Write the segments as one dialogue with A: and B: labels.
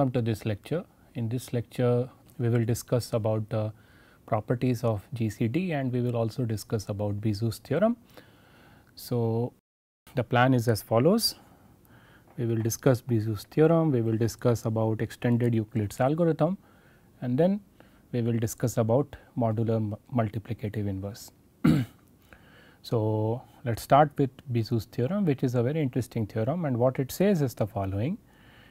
A: Welcome to this lecture. In this lecture we will discuss about the properties of GCD and we will also discuss about Bijou's theorem. So, the plan is as follows. We will discuss Bijou's theorem, we will discuss about extended Euclid's algorithm and then we will discuss about modular multiplicative inverse. so, let us start with Bijou's theorem which is a very interesting theorem and what it says is the following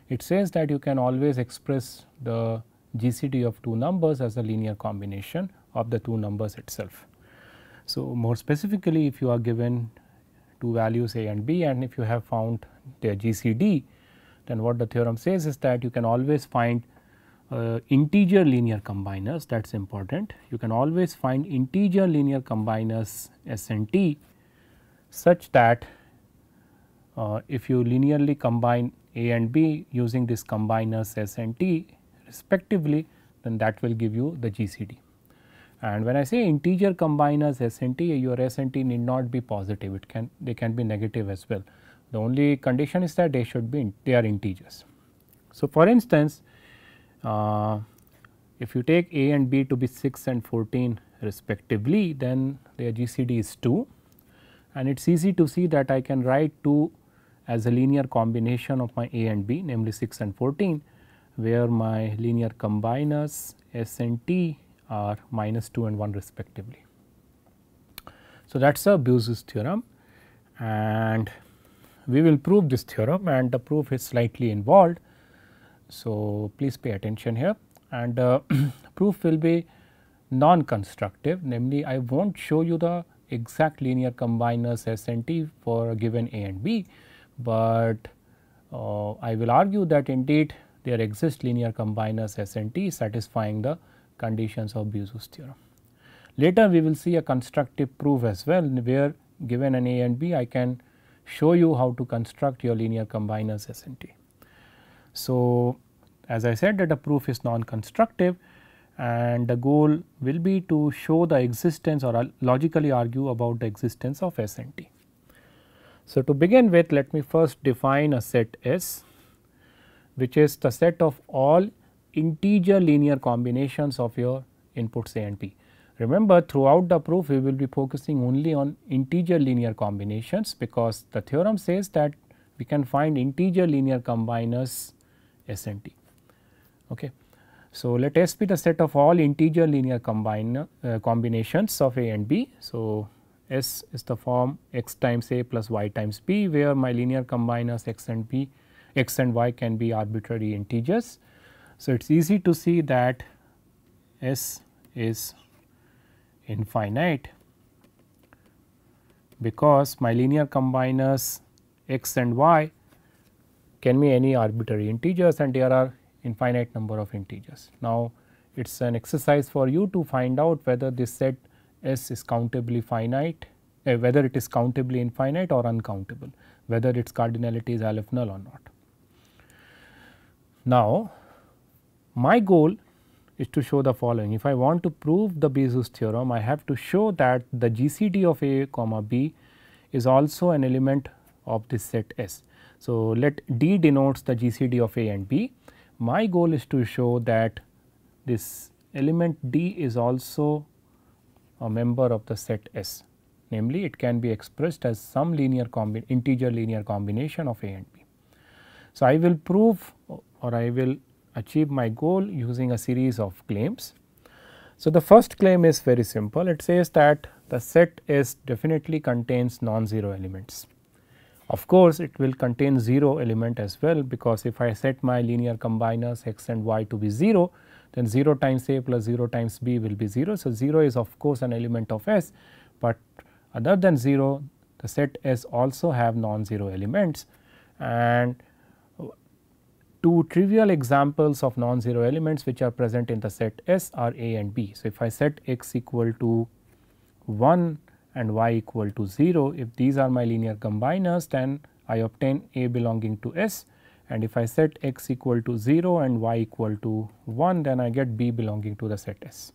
A: it says that you can always express the GCD of two numbers as a linear combination of the two numbers itself. So, more specifically if you are given two values a and b and if you have found their GCD then what the theorem says is that you can always find uh, integer linear combiners that is important. You can always find integer linear combiners S and T such that uh, if you linearly combine a and B using these combiners S and T respectively then that will give you the GCD. And when I say integer combiners S and T your S and T need not be positive it can they can be negative as well. The only condition is that they should be in, they are integers. So, for instance uh, if you take A and B to be 6 and 14 respectively then their GCD is 2 and it is easy to see that I can write 2 as a linear combination of my A and B namely 6 and 14 where my linear combiners S and T are minus 2 and 1 respectively. So, that is a Buse's theorem and we will prove this theorem and the proof is slightly involved. So, please pay attention here and uh, proof will be non-constructive namely I will not show you the exact linear combiners S and T for a given A and B, but uh, I will argue that indeed there exist linear combiners S and T satisfying the conditions of Bezo's theorem. Later we will see a constructive proof as well where given an A and B I can show you how to construct your linear combiners S and T. So, as I said that a proof is non-constructive and the goal will be to show the existence or logically argue about the existence of S and T. So, to begin with let me first define a set S which is the set of all integer linear combinations of your inputs A and P. Remember throughout the proof we will be focusing only on integer linear combinations because the theorem says that we can find integer linear combiners S and T. Okay. So, let S be the set of all integer linear combine, uh, combinations of A and B. So, S is the form x times a plus y times b where my linear combiners x and b x and y can be arbitrary integers. So, it is easy to see that S is infinite because my linear combiners x and y can be any arbitrary integers and there are infinite number of integers. Now, it is an exercise for you to find out whether this set S is countably finite, uh, whether it is countably infinite or uncountable, whether its cardinality is aleph null or not. Now, my goal is to show the following. If I want to prove the Bezus theorem, I have to show that the GCD of A comma B is also an element of this set S. So, let D denotes the GCD of A and B. My goal is to show that this element D is also a member of the set S. Namely, it can be expressed as some linear integer linear combination of A and B. So, I will prove or I will achieve my goal using a series of claims. So, the first claim is very simple. It says that the set S definitely contains non-zero elements. Of course, it will contain 0 element as well because if I set my linear combiners x and y to be 0, then 0 times a plus 0 times b will be 0. So, 0 is of course an element of S, but other than 0 the set S also have non-zero elements and two trivial examples of non-zero elements which are present in the set S are A and B. So, if I set x equal to 1 and y equal to 0, if these are my linear combiners then I obtain A belonging to S and if I set x equal to 0 and y equal to 1 then I get B belonging to the set S.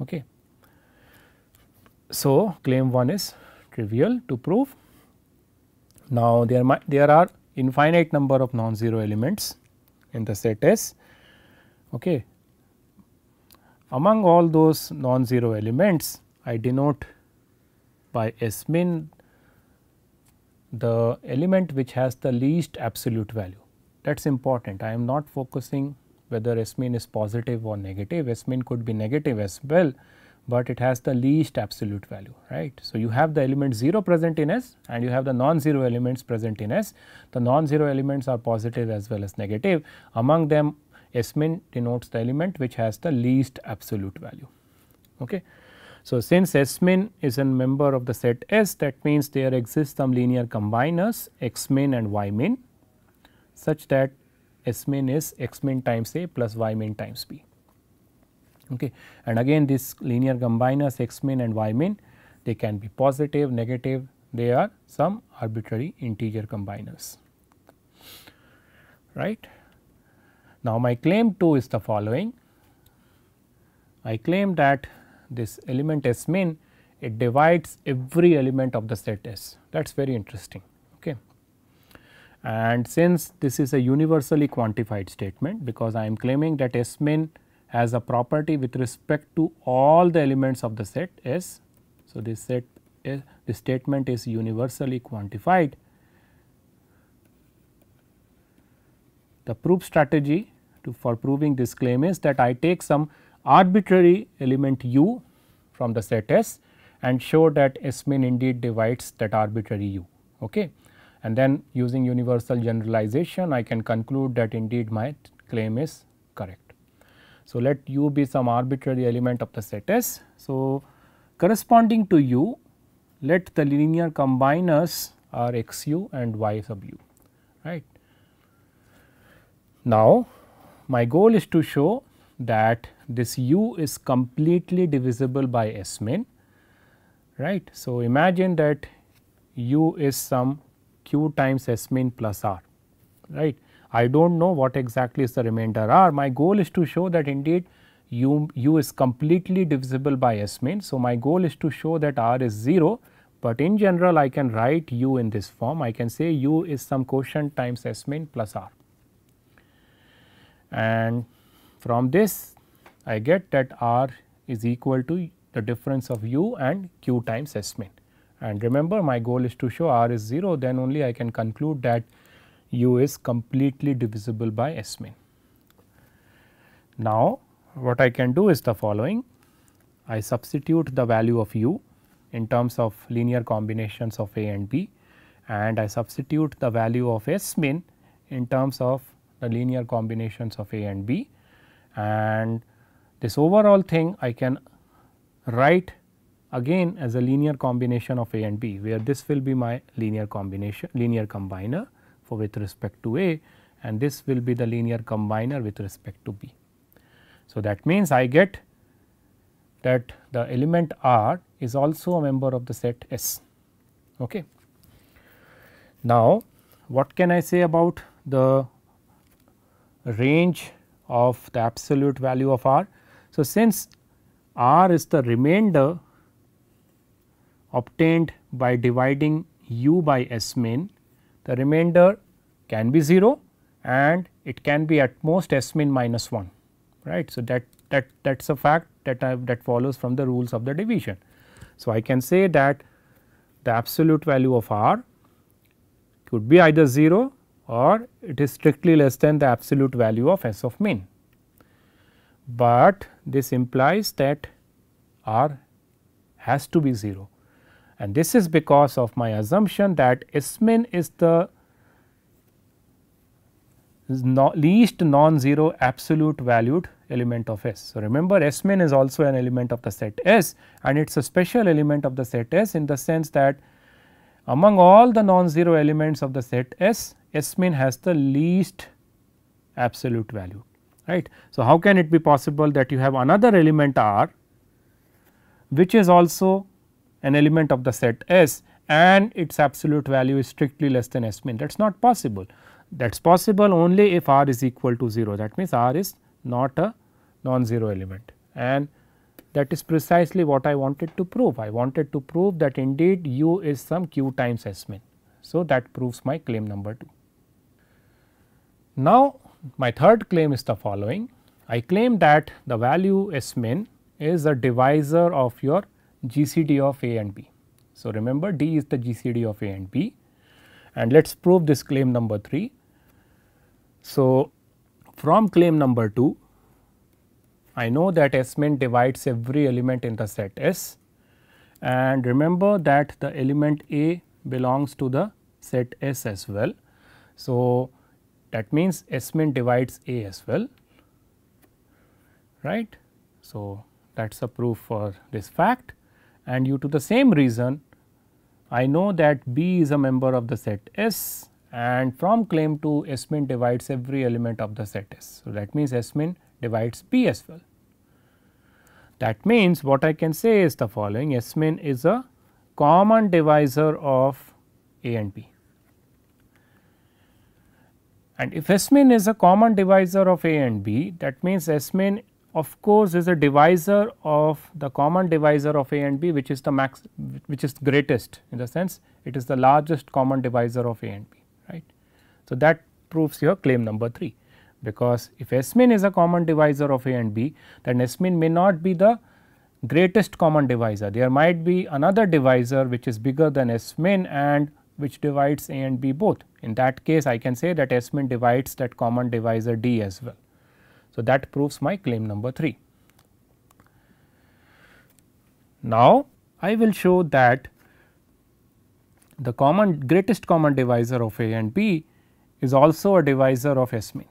A: Okay. So, claim 1 is trivial to prove. Now, there, might, there are infinite number of non-zero elements in the set S. Okay. Among all those non-zero elements I denote by S min the element which has the least absolute value. That is important. I am not focusing whether S mean is positive or negative. S mean could be negative as well, but it has the least absolute value, right. So, you have the element 0 present in S and you have the non-zero elements present in S. The non-zero elements are positive as well as negative. Among them S min denotes the element which has the least absolute value. Okay. So, since S min is a member of the set S that means there exists some linear combiners X min and Y min such that S min is X min times A plus Y min times B. Okay. And again these linear combiners X min and Y min they can be positive, negative they are some arbitrary integer combiners right. Now, my claim 2 is the following I claim that this element S main it divides every element of the set S that is very interesting ok. And since this is a universally quantified statement because I am claiming that S main has a property with respect to all the elements of the set S. So, this set is, eh, this statement is universally quantified. The proof strategy for proving this claim is that I take some arbitrary element u from the set S and show that S min indeed divides that arbitrary u. Okay. And then using universal generalization I can conclude that indeed my claim is correct. So, let u be some arbitrary element of the set S. So, corresponding to u let the linear combiners are xu and y sub u right. Now, my goal is to show that this u is completely divisible by S min right. So, imagine that u is some q times S min plus r right. I do not know what exactly is the remainder r my goal is to show that indeed u, u is completely divisible by S min. So, my goal is to show that r is 0, but in general I can write u in this form I can say u is some quotient times S min plus r and from this I get that R is equal to the difference of u and q times S min. And remember my goal is to show R is 0 then only I can conclude that u is completely divisible by S min. Now, what I can do is the following I substitute the value of u in terms of linear combinations of A and B and I substitute the value of S min in terms of the linear combinations of A and B and this overall thing I can write again as a linear combination of A and B, where this will be my linear combination linear combiner for with respect to A and this will be the linear combiner with respect to B. So, that means I get that the element R is also a member of the set S. Okay. Now, what can I say about the range of the absolute value of R? So, since R is the remainder obtained by dividing u by s min, the remainder can be 0 and it can be at most s min minus 1 right. So, that that that is a fact that I, that follows from the rules of the division. So, I can say that the absolute value of r could be either 0 or it is strictly less than the absolute value of s of min but this implies that r has to be 0 and this is because of my assumption that s min is the least non-zero absolute valued element of S. So, remember s min is also an element of the set S and it is a special element of the set S in the sense that among all the non-zero elements of the set S, s min has the least absolute value right. So, how can it be possible that you have another element R which is also an element of the set S and its absolute value is strictly less than S min that is not possible. That is possible only if R is equal to 0 that means, R is not a non-zero element and that is precisely what I wanted to prove. I wanted to prove that indeed U is some Q times S min. So, that proves my claim number 2. Now, my third claim is the following. I claim that the value S min is a divisor of your GCD of A and B. So, remember D is the GCD of A and B and let us prove this claim number 3. So, from claim number 2, I know that S min divides every element in the set S and remember that the element A belongs to the set S as well. So, that means S min divides A as well right. So, that is a proof for this fact and due to the same reason I know that B is a member of the set S and from claim to S min divides every element of the set S. So, that means S min divides B as well. That means, what I can say is the following S min is a common divisor of A and B. And if S main is a common divisor of A and B, that means S main of course is a divisor of the common divisor of A and B which is the max which is greatest in the sense it is the largest common divisor of A and B right. So, that proves your claim number 3 because if S min is a common divisor of A and B then S min may not be the greatest common divisor there might be another divisor which is bigger than S min and which divides A and B both. In that case, I can say that S min divides that common divisor D as well. So, that proves my claim number 3. Now, I will show that the common greatest common divisor of A and B is also a divisor of S min.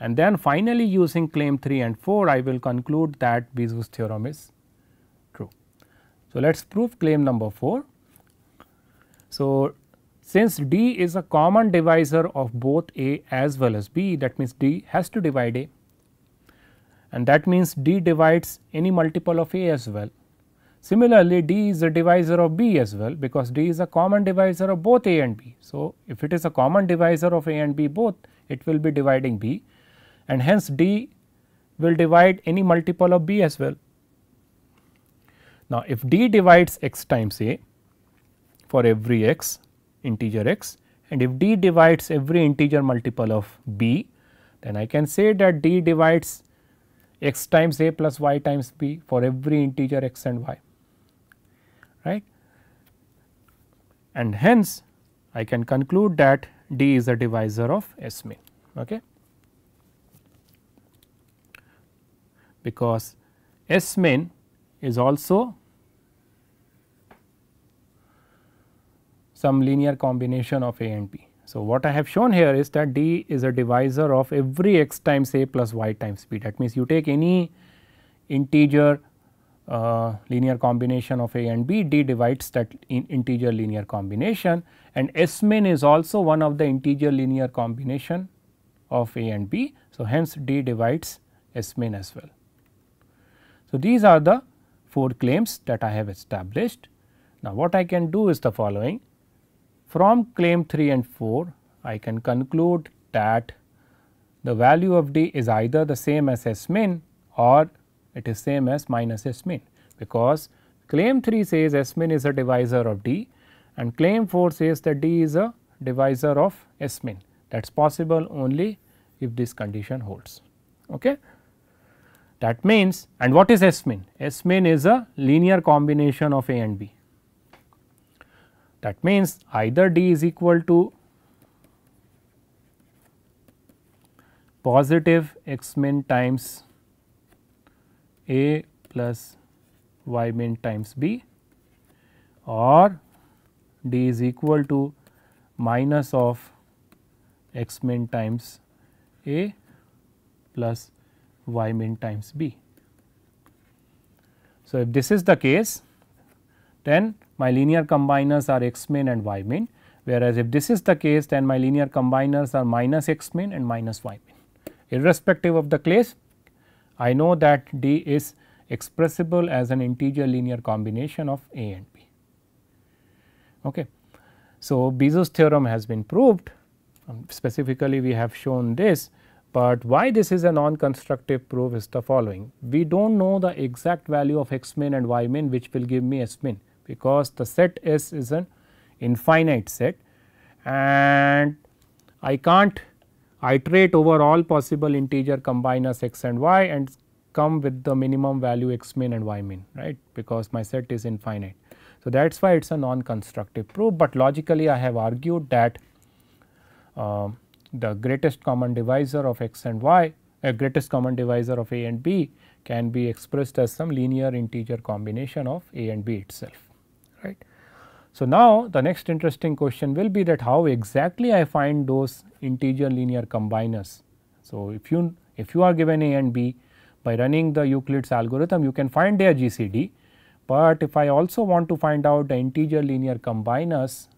A: And then finally, using claim 3 and 4, I will conclude that Bezo's theorem is true. So, let us prove claim number 4. So, since D is a common divisor of both A as well as B that means D has to divide A and that means D divides any multiple of A as well. Similarly, D is a divisor of B as well because D is a common divisor of both A and B. So, if it is a common divisor of A and B both it will be dividing B and hence D will divide any multiple of B as well. Now, if D divides x times A for every x integer x and if d divides every integer multiple of b, then I can say that d divides x times a plus y times b for every integer x and y, right. And hence, I can conclude that d is a divisor of S min, okay. because S min is also some linear combination of A and b. So, what I have shown here is that D is a divisor of every x times A plus y times B. That means, you take any integer uh, linear combination of A and B, D divides that in integer linear combination and S min is also one of the integer linear combination of A and B. So, hence D divides S min as well. So, these are the four claims that I have established. Now, what I can do is the following. From claim 3 and 4, I can conclude that the value of D is either the same as S min or it is same as minus S min because claim 3 says S min is a divisor of D and claim 4 says that D is a divisor of S min that is possible only if this condition holds. Okay? That means and what is S min? S min is a linear combination of A and B that means, either D is equal to positive x min times A plus y min times B or D is equal to minus of x min times A plus y min times B. So, if this is the case then my linear combiners are x min and y min whereas if this is the case then my linear combiners are minus x min and minus y min. Irrespective of the case I know that D is expressible as an integer linear combination of A and B. Okay. So, Bezo's theorem has been proved um, specifically we have shown this, but why this is a non-constructive proof is the following. We do not know the exact value of x min and y min which will give me s min because the set S is an infinite set and I can't iterate over all possible integer combiners x and y and come with the minimum value x min and y min right because my set is infinite. So, that is why it is a non constructive proof, but logically I have argued that uh, the greatest common divisor of x and y a greatest common divisor of a and b can be expressed as some linear integer combination of a and b itself right. So, now the next interesting question will be that how exactly I find those integer linear combiners. So, if you if you are given a and b by running the Euclid's algorithm you can find their GCD, but if I also want to find out the integer linear combiners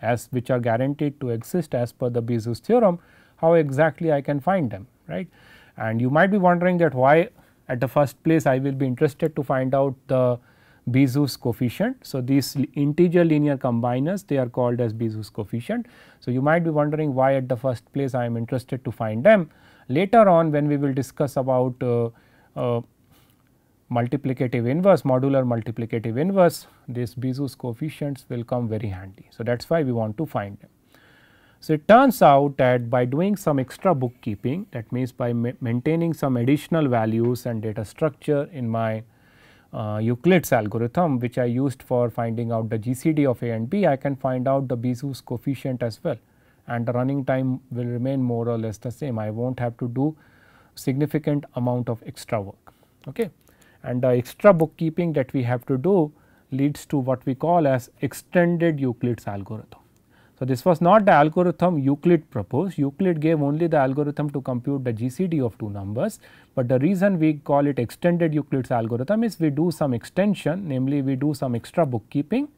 A: as which are guaranteed to exist as per the Bezus theorem, how exactly I can find them right. And you might be wondering that why at the first place I will be interested to find out the Bezoos coefficient. So, these integer linear combiners they are called as Bezoos coefficient. So, you might be wondering why at the first place I am interested to find them. Later on when we will discuss about uh, uh, multiplicative inverse modular multiplicative inverse these Bezoos coefficients will come very handy. So, that is why we want to find them. So, it turns out that by doing some extra bookkeeping that means by ma maintaining some additional values and data structure in my uh, Euclid's algorithm which I used for finding out the GCD of A and B, I can find out the Bezo's coefficient as well and the running time will remain more or less the same. I will not have to do significant amount of extra work. Okay. And the extra bookkeeping that we have to do leads to what we call as extended Euclid's algorithm. So, this was not the algorithm Euclid proposed. Euclid gave only the algorithm to compute the GCD of two numbers, but the reason we call it extended Euclid's algorithm is we do some extension namely we do some extra bookkeeping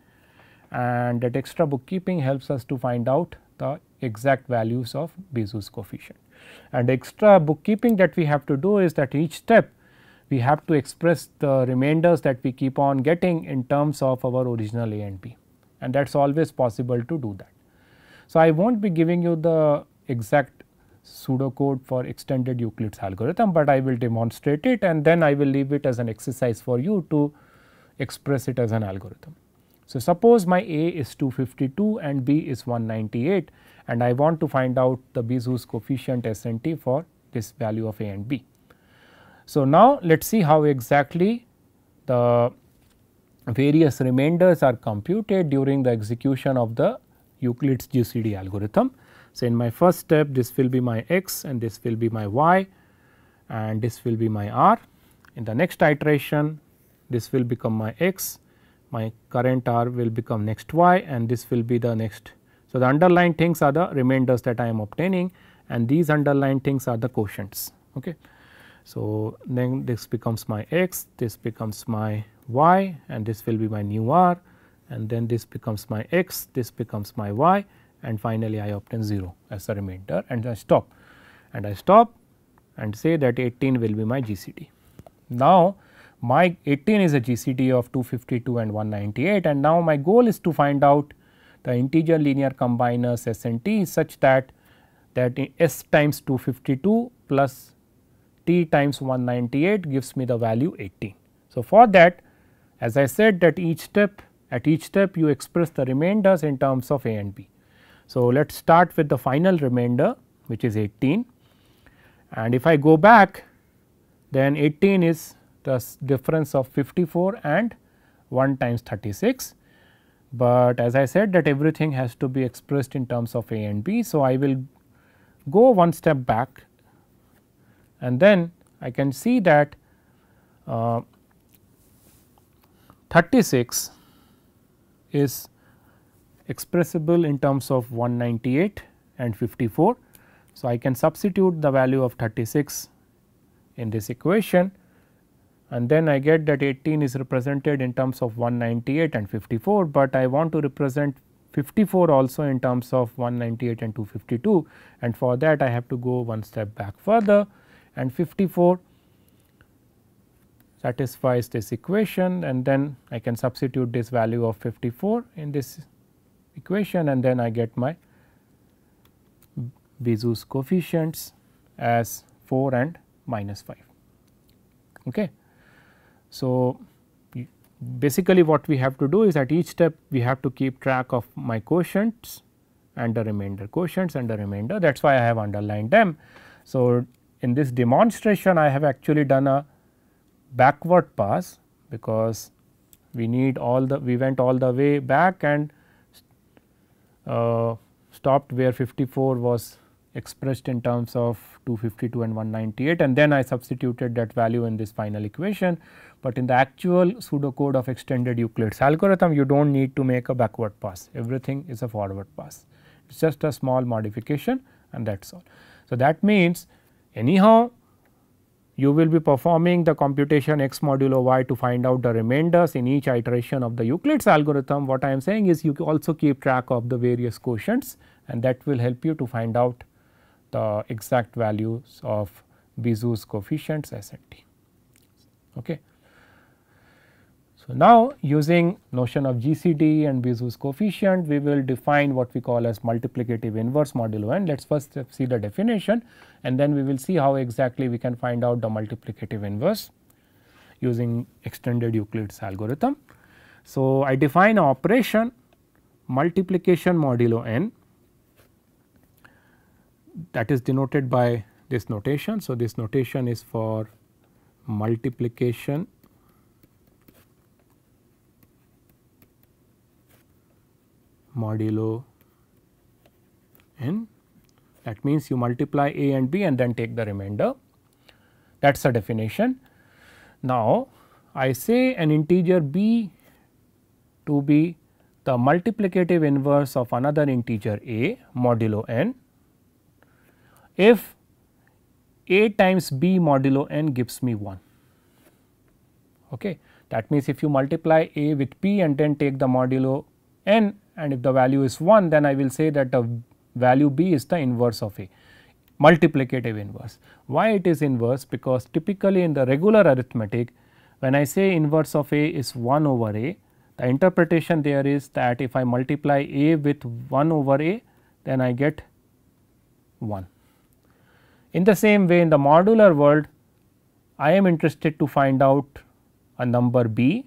A: and that extra bookkeeping helps us to find out the exact values of Bezo's coefficient. And extra bookkeeping that we have to do is that each step we have to express the remainders that we keep on getting in terms of our original A and B and that is always possible to do that. So, I will not be giving you the exact pseudocode for extended Euclid's algorithm, but I will demonstrate it and then I will leave it as an exercise for you to express it as an algorithm. So, suppose my A is 252 and B is 198 and I want to find out the Bezoos coefficient s and t for this value of A and B. So, now let us see how exactly the various remainders are computed during the execution of the Euclid's GCD algorithm. So, in my first step this will be my x and this will be my y and this will be my r. In the next iteration this will become my x, my current r will become next y and this will be the next. So, the underlying things are the remainders that I am obtaining and these underlying things are the quotients. Okay. So, then this becomes my x, this becomes my y and this will be my new r and then this becomes my x, this becomes my y and finally I obtain 0 as the remainder and I stop and I stop and say that 18 will be my GCD. Now, my 18 is a GCD of 252 and 198 and now my goal is to find out the integer linear combiners S and T such that that S times 252 plus T times 198 gives me the value 18. So, for that as I said that each step at each step you express the remainders in terms of A and B. So, let us start with the final remainder which is 18 and if I go back then 18 is the difference of 54 and 1 times 36. But as I said that everything has to be expressed in terms of A and B. So, I will go one step back and then I can see that uh, 36 is expressible in terms of 198 and 54. So, I can substitute the value of 36 in this equation and then I get that 18 is represented in terms of 198 and 54, but I want to represent 54 also in terms of 198 and 252 and for that I have to go one step back further and 54 satisfies this equation and then I can substitute this value of 54 in this equation and then I get my Bezo's coefficients as 4 and minus 5. Okay. So, basically what we have to do is at each step we have to keep track of my quotients and the remainder quotients and the remainder that is why I have underlined them. So, in this demonstration I have actually done a backward pass because we need all the we went all the way back and uh, stopped where 54 was expressed in terms of 252 and 198 and then I substituted that value in this final equation. But in the actual pseudocode of extended Euclid's algorithm you do not need to make a backward pass everything is a forward pass it is just a small modification and that is all. So, that means anyhow you will be performing the computation x modulo y to find out the remainders in each iteration of the Euclid's algorithm. What I am saying is you also keep track of the various quotients and that will help you to find out the exact values of Bijou's coefficients t. Okay. So, now using notion of GCD and Bezo's coefficient, we will define what we call as multiplicative inverse modulo n. Let us first see the definition and then we will see how exactly we can find out the multiplicative inverse using extended Euclid's algorithm. So, I define operation multiplication modulo n that is denoted by this notation. So, this notation is for multiplication modulo n that means you multiply a and b and then take the remainder that is the definition. Now, I say an integer b to be the multiplicative inverse of another integer a modulo n if a times b modulo n gives me 1. Okay. That means, if you multiply a with b and then take the modulo n and if the value is 1 then I will say that the value b is the inverse of a multiplicative inverse. Why it is inverse? Because typically in the regular arithmetic when I say inverse of a is 1 over a the interpretation there is that if I multiply a with 1 over a then I get 1. In the same way in the modular world I am interested to find out a number b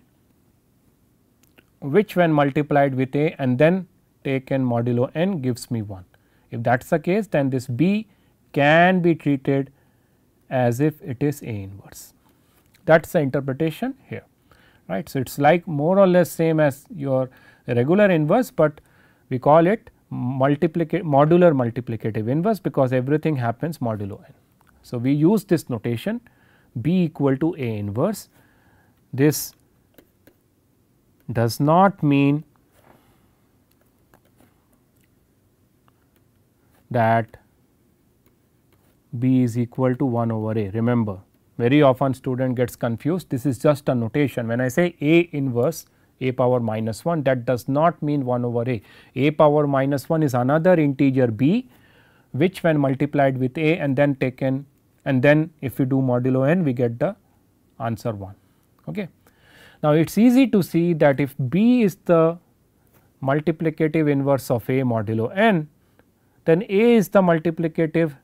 A: which when multiplied with a and then taken modulo n gives me 1. If that is the case then this b can be treated as if it is a inverse. That is the interpretation here right. So, it is like more or less same as your regular inverse, but we call it modular multiplicative inverse because everything happens modulo n. So, we use this notation b equal to a inverse this does not mean that b is equal to 1 over a. Remember very often student gets confused this is just a notation when I say a inverse a power minus 1 that does not mean 1 over a. a power minus 1 is another integer b which when multiplied with a and then taken and then if we do modulo n we get the answer 1. Okay. Now, it is easy to see that if B is the multiplicative inverse of A modulo n, then A is the multiplicative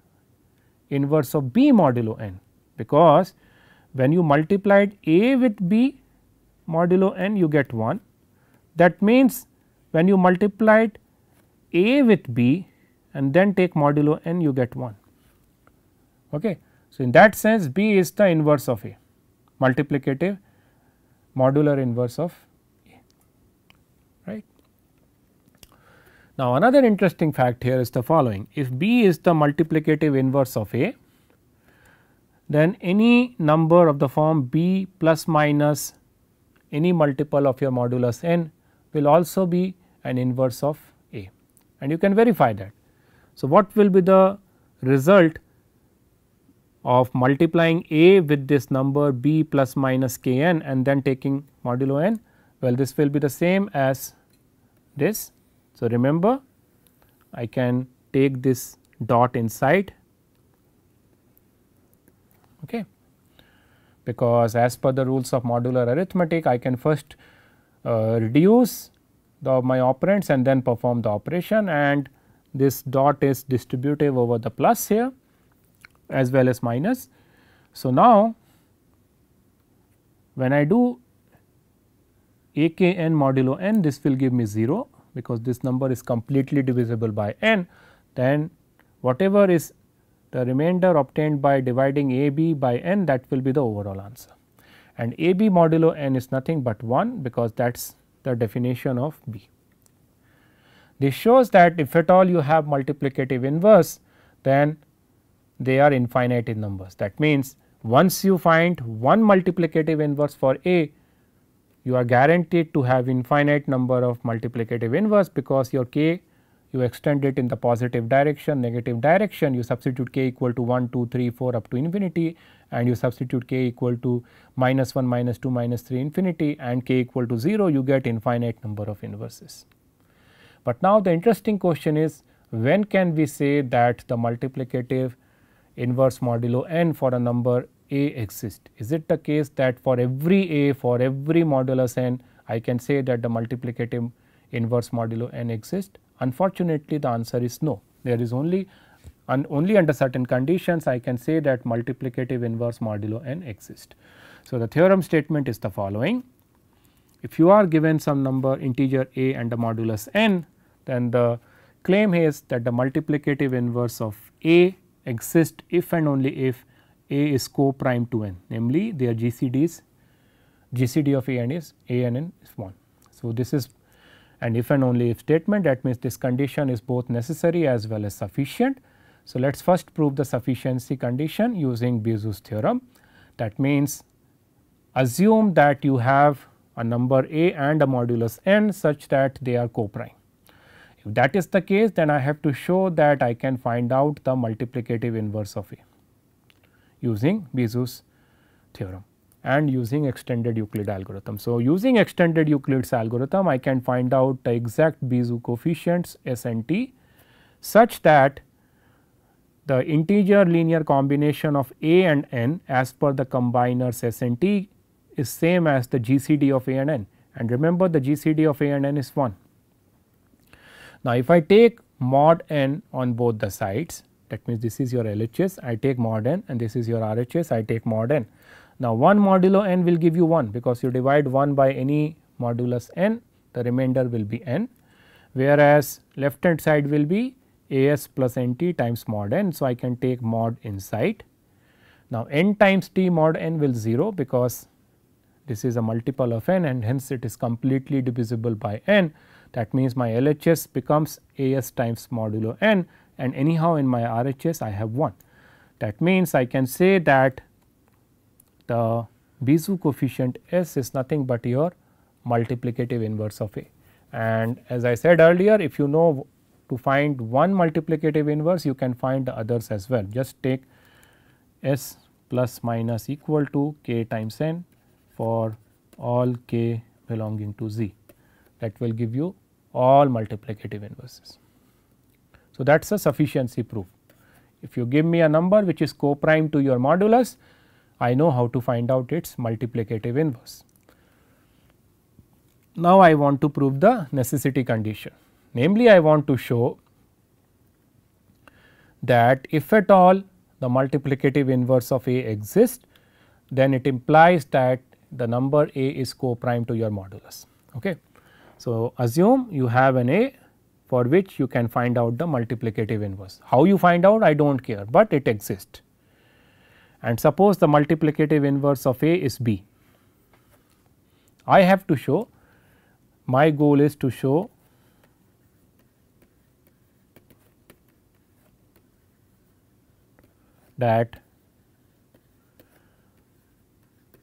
A: inverse of B modulo n, because when you multiplied A with B modulo n you get 1. That means, when you multiplied A with B and then take modulo n you get 1. Okay. So, in that sense B is the inverse of A multiplicative modular inverse of A right. Now, another interesting fact here is the following if B is the multiplicative inverse of A then any number of the form B plus minus any multiple of your modulus n will also be an inverse of A and you can verify that. So, what will be the result of multiplying a with this number b plus minus k n and then taking modulo n. Well, this will be the same as this. So, remember I can take this dot inside okay, because as per the rules of modular arithmetic I can first uh, reduce the my operands and then perform the operation and this dot is distributive over the plus here as well as minus. So, now when I do a k n modulo n this will give me 0 because this number is completely divisible by n then whatever is the remainder obtained by dividing a b by n that will be the overall answer. And a b modulo n is nothing but 1 because that is the definition of b. This shows that if at all you have multiplicative inverse then they are infinite in numbers. That means, once you find one multiplicative inverse for A, you are guaranteed to have infinite number of multiplicative inverse because your k you extend it in the positive direction, negative direction, you substitute k equal to 1, 2, 3, 4 up to infinity and you substitute k equal to minus 1, minus 2, minus 3 infinity and k equal to 0, you get infinite number of inverses. But now the interesting question is when can we say that the multiplicative inverse modulo n for a number a exist. Is it the case that for every a for every modulus n I can say that the multiplicative inverse modulo n exist? Unfortunately, the answer is no. There is only and only under certain conditions I can say that multiplicative inverse modulo n exist. So, the theorem statement is the following. If you are given some number integer a and a modulus n, then the claim is that the multiplicative inverse of a exist if and only if A is co-prime to n namely their GCDs GCD of A n is A n n is 1. So, this is an if and only if statement that means this condition is both necessary as well as sufficient. So, let us first prove the sufficiency condition using Bezo's theorem that means assume that you have a number A and a modulus n such that they are co-prime. If that is the case, then I have to show that I can find out the multiplicative inverse of A using Bezo's theorem and using extended Euclid algorithm. So, using extended Euclid's algorithm, I can find out the exact Bezout coefficients S and T such that the integer linear combination of A and N as per the combiners S and T is same as the GCD of A and N. And remember the GCD of A and N is 1. Now, if I take mod n on both the sides that means this is your LHS I take mod n and this is your RHS I take mod n. Now, 1 modulo n will give you 1 because you divide 1 by any modulus n the remainder will be n whereas, left hand side will be as plus nt times mod n. So, I can take mod inside. Now, n times t mod n will 0 because this is a multiple of n and hence it is completely divisible by n. That means my LHS becomes AS times modulo n and anyhow in my RHS I have 1. That means I can say that the Bizu coefficient S is nothing but your multiplicative inverse of A. And as I said earlier if you know to find one multiplicative inverse you can find the others as well. Just take S plus minus equal to k times n for all k belonging to z that will give you all multiplicative inverses. So, that is a sufficiency proof. If you give me a number which is co-prime to your modulus, I know how to find out its multiplicative inverse. Now, I want to prove the necessity condition namely I want to show that if at all the multiplicative inverse of A exists, then it implies that the number A is co-prime to your modulus. Okay. So, assume you have an A for which you can find out the multiplicative inverse. How you find out I do not care, but it exists. And suppose the multiplicative inverse of A is B. I have to show my goal is to show that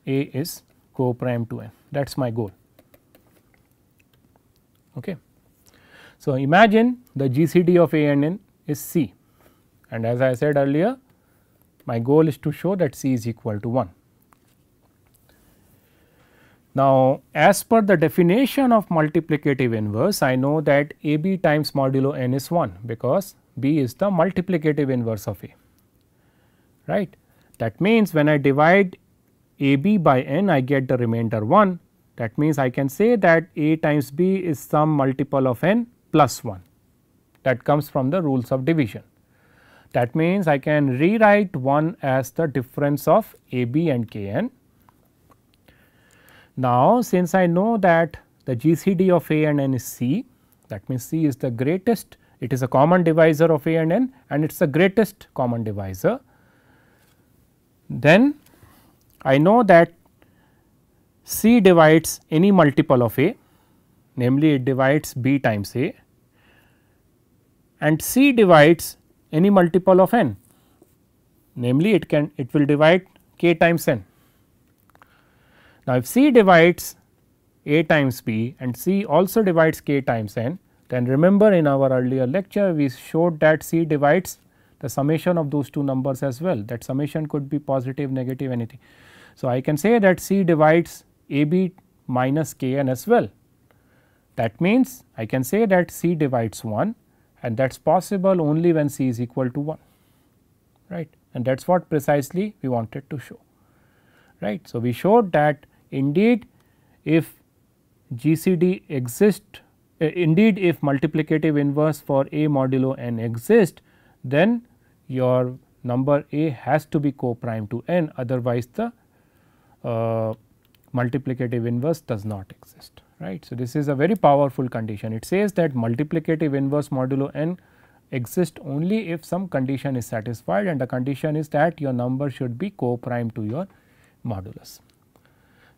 A: A is co prime to n that is my goal okay. So, imagine the GCD of A and N is C and as I said earlier my goal is to show that C is equal to 1. Now, as per the definition of multiplicative inverse I know that AB times modulo N is 1 because B is the multiplicative inverse of A right. That means, when I divide AB by N I get the remainder 1 that means, I can say that A times B is some multiple of n plus 1 that comes from the rules of division. That means, I can rewrite 1 as the difference of AB and KN. Now, since I know that the GCD of A and N is C, that means C is the greatest, it is a common divisor of A and N and it is the greatest common divisor. Then I know that C divides any multiple of A, namely it divides B times A and C divides any multiple of N, namely it can it will divide K times N. Now, if C divides A times B and C also divides K times N, then remember in our earlier lecture we showed that C divides the summation of those two numbers as well that summation could be positive, negative anything. So, I can say that C divides AB minus Kn as well. That means, I can say that C divides 1 and that is possible only when C is equal to 1 right and that is what precisely we wanted to show right. So, we showed that indeed if GCD exist uh, indeed if multiplicative inverse for A modulo n exist then your number A has to be co prime to n otherwise the uh, multiplicative inverse does not exist right. So, this is a very powerful condition it says that multiplicative inverse modulo n exist only if some condition is satisfied and the condition is that your number should be co-prime to your modulus.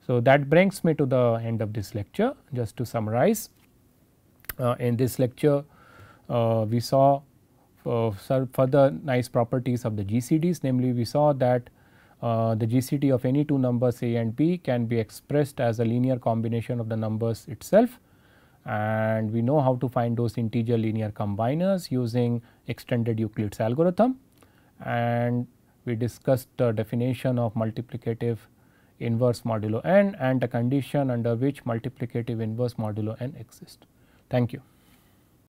A: So, that brings me to the end of this lecture just to summarize uh, in this lecture uh, we saw uh, further nice properties of the GCDs namely we saw that uh, the GCT of any two numbers a and b can be expressed as a linear combination of the numbers itself and we know how to find those integer linear combiners using extended Euclid's algorithm and we discussed the definition of multiplicative inverse modulo n and the condition under which multiplicative inverse modulo n exists. Thank you.